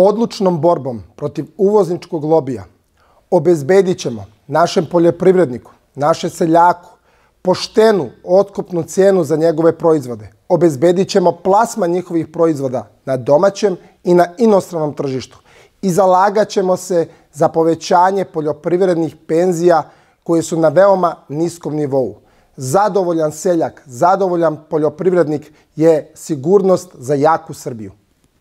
Odlučnom borbom protiv uvozničkog lobija obezbedit ćemo našem poljoprivredniku, naše seljaku, poštenu otkupnu cijenu za njegove proizvode. Obezbedit ćemo plasma njihovih proizvoda na domaćem i na inostranom tržištu. I zalagat ćemo se za povećanje poljoprivrednih penzija koje su na veoma niskom nivou. Zadovoljan seljak, zadovoljan poljoprivrednik je sigurnost za jaku Srbiju.